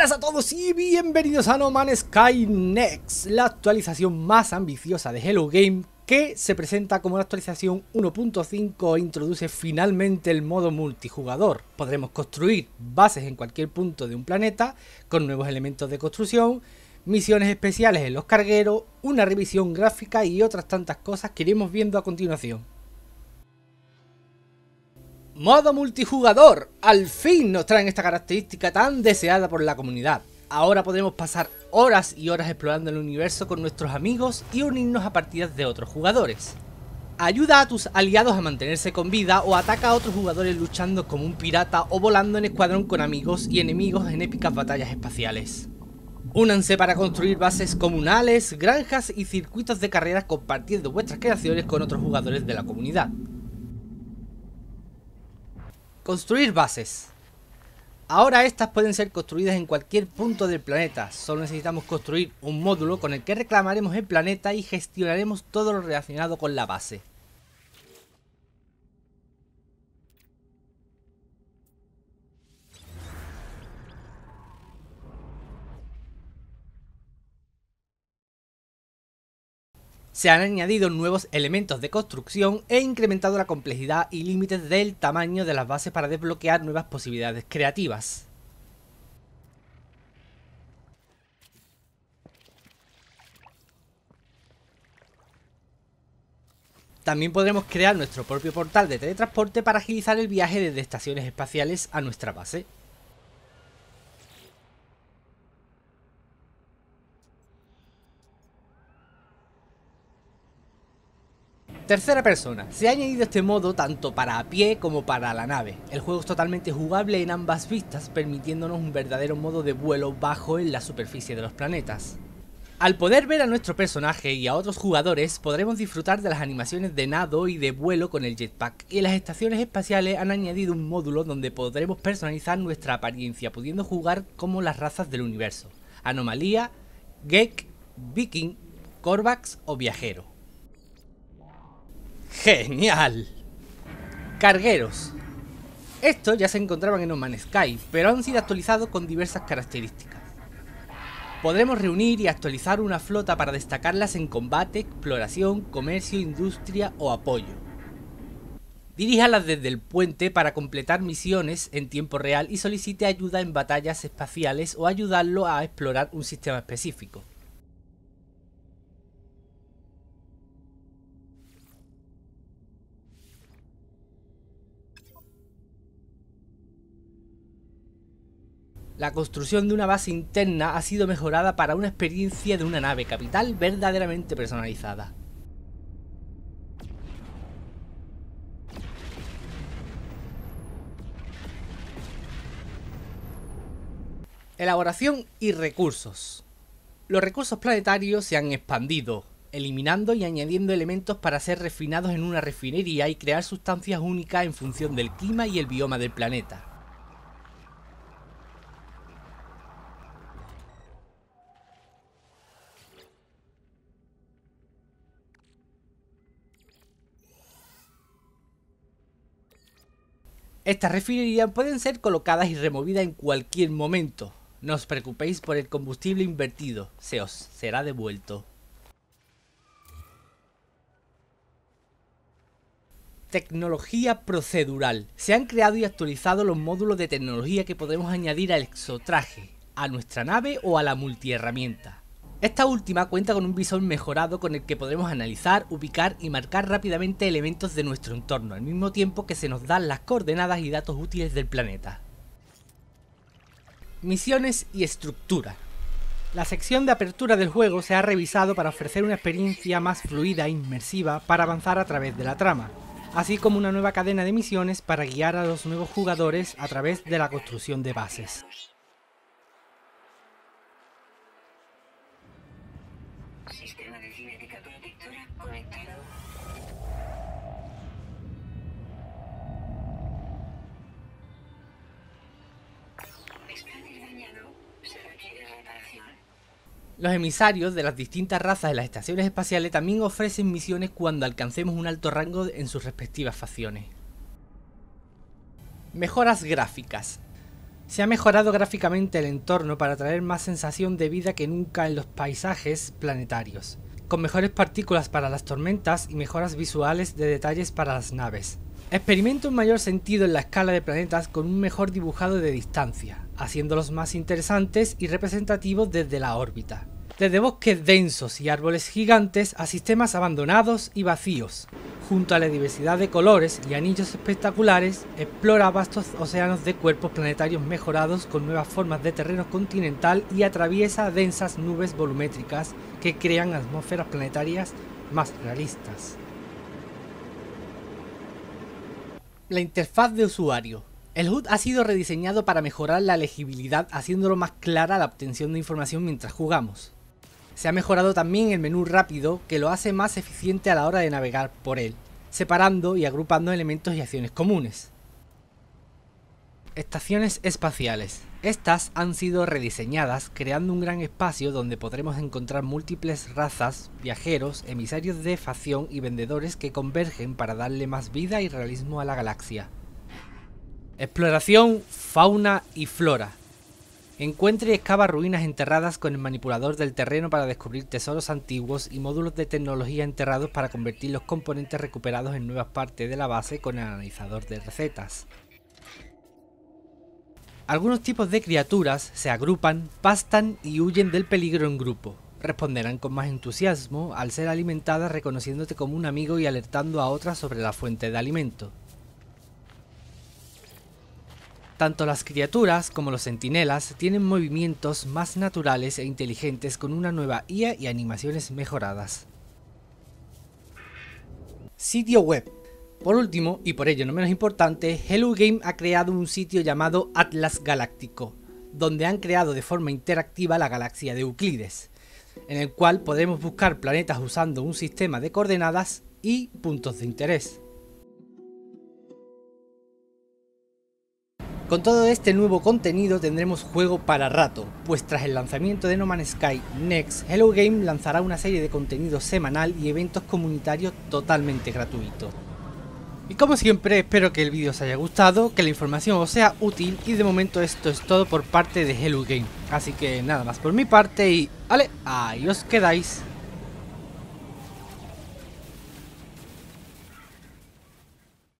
Hola a todos y bienvenidos a No Man's Sky Next, la actualización más ambiciosa de Hello Game que se presenta como la actualización 1.5 e introduce finalmente el modo multijugador. Podremos construir bases en cualquier punto de un planeta con nuevos elementos de construcción, misiones especiales en los cargueros, una revisión gráfica y otras tantas cosas que iremos viendo a continuación. Modo multijugador, al fin nos traen esta característica tan deseada por la comunidad. Ahora podremos pasar horas y horas explorando el universo con nuestros amigos y unirnos a partidas de otros jugadores. Ayuda a tus aliados a mantenerse con vida o ataca a otros jugadores luchando como un pirata o volando en escuadrón con amigos y enemigos en épicas batallas espaciales. Únanse para construir bases comunales, granjas y circuitos de carreras compartiendo vuestras creaciones con otros jugadores de la comunidad. Construir bases. Ahora estas pueden ser construidas en cualquier punto del planeta, solo necesitamos construir un módulo con el que reclamaremos el planeta y gestionaremos todo lo relacionado con la base. Se han añadido nuevos elementos de construcción e incrementado la complejidad y límites del tamaño de las bases para desbloquear nuevas posibilidades creativas. También podremos crear nuestro propio portal de teletransporte para agilizar el viaje desde estaciones espaciales a nuestra base. Tercera persona. Se ha añadido este modo tanto para a pie como para la nave. El juego es totalmente jugable en ambas vistas, permitiéndonos un verdadero modo de vuelo bajo en la superficie de los planetas. Al poder ver a nuestro personaje y a otros jugadores, podremos disfrutar de las animaciones de nado y de vuelo con el jetpack, y las estaciones espaciales han añadido un módulo donde podremos personalizar nuestra apariencia, pudiendo jugar como las razas del universo. Anomalía, Gek, Viking, Corvax o Viajero. ¡Genial! Cargueros. Estos ya se encontraban en Oman Sky, pero han sido actualizados con diversas características. Podremos reunir y actualizar una flota para destacarlas en combate, exploración, comercio, industria o apoyo. Diríjalas desde el puente para completar misiones en tiempo real y solicite ayuda en batallas espaciales o ayudarlo a explorar un sistema específico. La construcción de una base interna ha sido mejorada para una experiencia de una nave capital verdaderamente personalizada. Elaboración y recursos. Los recursos planetarios se han expandido, eliminando y añadiendo elementos para ser refinados en una refinería y crear sustancias únicas en función del clima y el bioma del planeta. Estas refinerías pueden ser colocadas y removidas en cualquier momento. No os preocupéis por el combustible invertido, se os será devuelto. Tecnología procedural. Se han creado y actualizado los módulos de tecnología que podemos añadir al exotraje, a nuestra nave o a la multiherramienta. Esta última cuenta con un visor mejorado con el que podremos analizar, ubicar y marcar rápidamente elementos de nuestro entorno, al mismo tiempo que se nos dan las coordenadas y datos útiles del planeta. Misiones y estructura. La sección de apertura del juego se ha revisado para ofrecer una experiencia más fluida e inmersiva para avanzar a través de la trama, así como una nueva cadena de misiones para guiar a los nuevos jugadores a través de la construcción de bases. Sistema de cinética protectora conectado. Los emisarios de las distintas razas de las estaciones espaciales también ofrecen misiones cuando alcancemos un alto rango en sus respectivas facciones. Mejoras gráficas. Se ha mejorado gráficamente el entorno para traer más sensación de vida que nunca en los paisajes planetarios, con mejores partículas para las tormentas y mejoras visuales de detalles para las naves. Experimenta un mayor sentido en la escala de planetas con un mejor dibujado de distancia, haciéndolos más interesantes y representativos desde la órbita desde bosques densos y árboles gigantes a sistemas abandonados y vacíos. Junto a la diversidad de colores y anillos espectaculares, explora vastos océanos de cuerpos planetarios mejorados con nuevas formas de terreno continental y atraviesa densas nubes volumétricas que crean atmósferas planetarias más realistas. La interfaz de usuario. El HUD ha sido rediseñado para mejorar la legibilidad haciéndolo más clara la obtención de información mientras jugamos. Se ha mejorado también el menú rápido que lo hace más eficiente a la hora de navegar por él, separando y agrupando elementos y acciones comunes. Estaciones espaciales. Estas han sido rediseñadas creando un gran espacio donde podremos encontrar múltiples razas, viajeros, emisarios de facción y vendedores que convergen para darle más vida y realismo a la galaxia. Exploración, fauna y flora. Encuentra y excava ruinas enterradas con el manipulador del terreno para descubrir tesoros antiguos y módulos de tecnología enterrados para convertir los componentes recuperados en nuevas partes de la base con el analizador de recetas. Algunos tipos de criaturas se agrupan, pastan y huyen del peligro en grupo. Responderán con más entusiasmo al ser alimentadas reconociéndote como un amigo y alertando a otras sobre la fuente de alimento. Tanto las criaturas como los sentinelas tienen movimientos más naturales e inteligentes con una nueva IA y animaciones mejoradas. Sitio web por último, y por ello no menos importante, Hello Game ha creado un sitio llamado Atlas Galáctico, donde han creado de forma interactiva la galaxia de Euclides, en el cual podemos buscar planetas usando un sistema de coordenadas y puntos de interés. Con todo este nuevo contenido tendremos juego para rato, pues tras el lanzamiento de No Man's Sky Next, Hello Game lanzará una serie de contenido semanal y eventos comunitarios totalmente gratuitos. Y como siempre espero que el vídeo os haya gustado, que la información os sea útil y de momento esto es todo por parte de Hello Game. Así que nada más por mi parte y vale, ahí os quedáis.